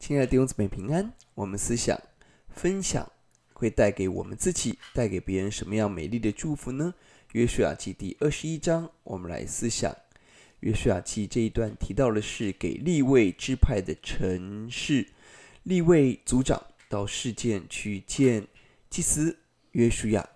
亲爱的弟兄姊妹平安，我们思想分享会带给我们自己、带给别人什么样美丽的祝福呢？约书亚记第二十一章，我们来思想约书亚记这一段提到的是给立位支派的城市，立位族长到事件去见祭司约书亚，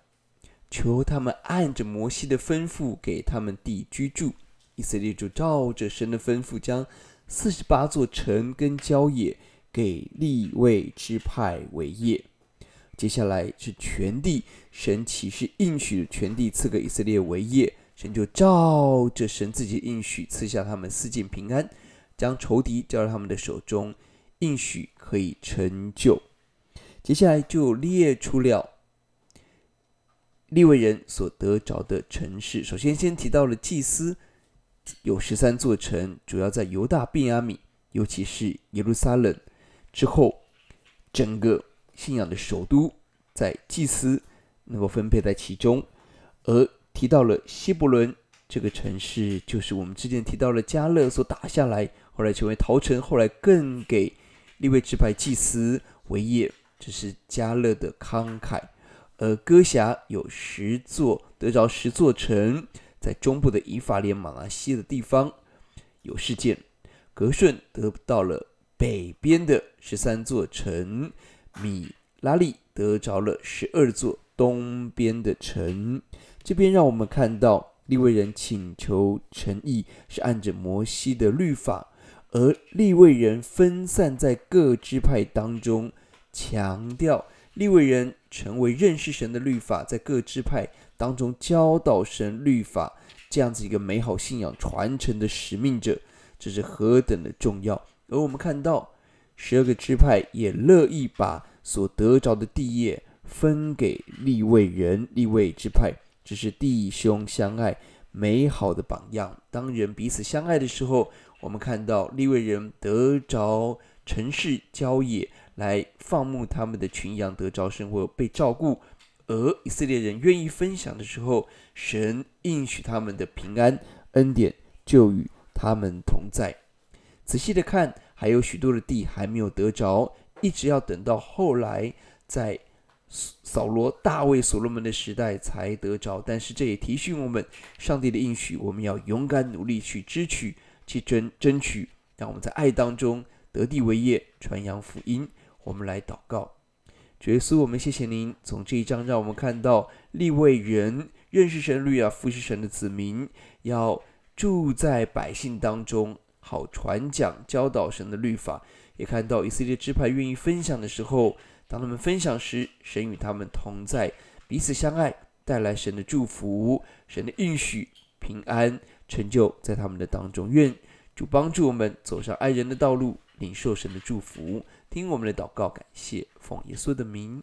求他们按着摩西的吩咐给他们地居住。以色列主照着神的吩咐，将四十八座城跟郊野。给立位支派为业。接下来是全地神起誓应许全地赐给以色列为业，神就照着神自己的应许赐下他们四境平安，将仇敌交到他们的手中，应许可以成就。接下来就列出了立位人所得着的城市。首先先提到了祭司有十三座城，主要在犹大、便雅米，尤其是耶路撒冷。之后，整个信仰的首都在祭司能够分配在其中，而提到了希伯伦这个城市，就是我们之前提到的加勒所打下来，后来成为陶城，后来更给立位支派祭司为业，这是加勒的慷慨。而歌侠有十座，得着十座城，在中部的以法莲、马拉西的地方有事件，格顺得不到了。北边的十三座城，米拉利得着了十二座。东边的城，这边让我们看到利未人请求诚意是按着摩西的律法，而利未人分散在各支派当中，强调利未人成为认识神的律法，在各支派当中教导神律法，这样子一个美好信仰传承的使命者，这是何等的重要。而我们看到，十二个支派也乐意把所得着的地业分给利未人、利未支派，这是弟兄相爱美好的榜样。当人彼此相爱的时候，我们看到利未人得着城市、郊野来放牧他们的群羊，得着生活被照顾；而以色列人愿意分享的时候，神应许他们的平安恩典就与他们同在。仔细的看，还有许多的地还没有得着，一直要等到后来，在扫罗、大卫、所罗门的时代才得着。但是这也提醒我们，上帝的应许，我们要勇敢努力去支取，去争争取。让我们在爱当中得地为业，传扬福音。我们来祷告，耶稣，我们谢谢您。从这一章，让我们看到立位人认识神律啊，服侍神的子民，要住在百姓当中。好传讲教导神的律法，也看到以色列支派愿意分享的时候，当他们分享时，神与他们同在，彼此相爱，带来神的祝福、神的应许、平安、成就在他们的当中。愿主帮助我们走上爱人的道路，领受神的祝福，听我们的祷告，感谢奉耶稣的名，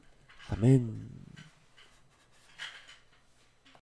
阿门。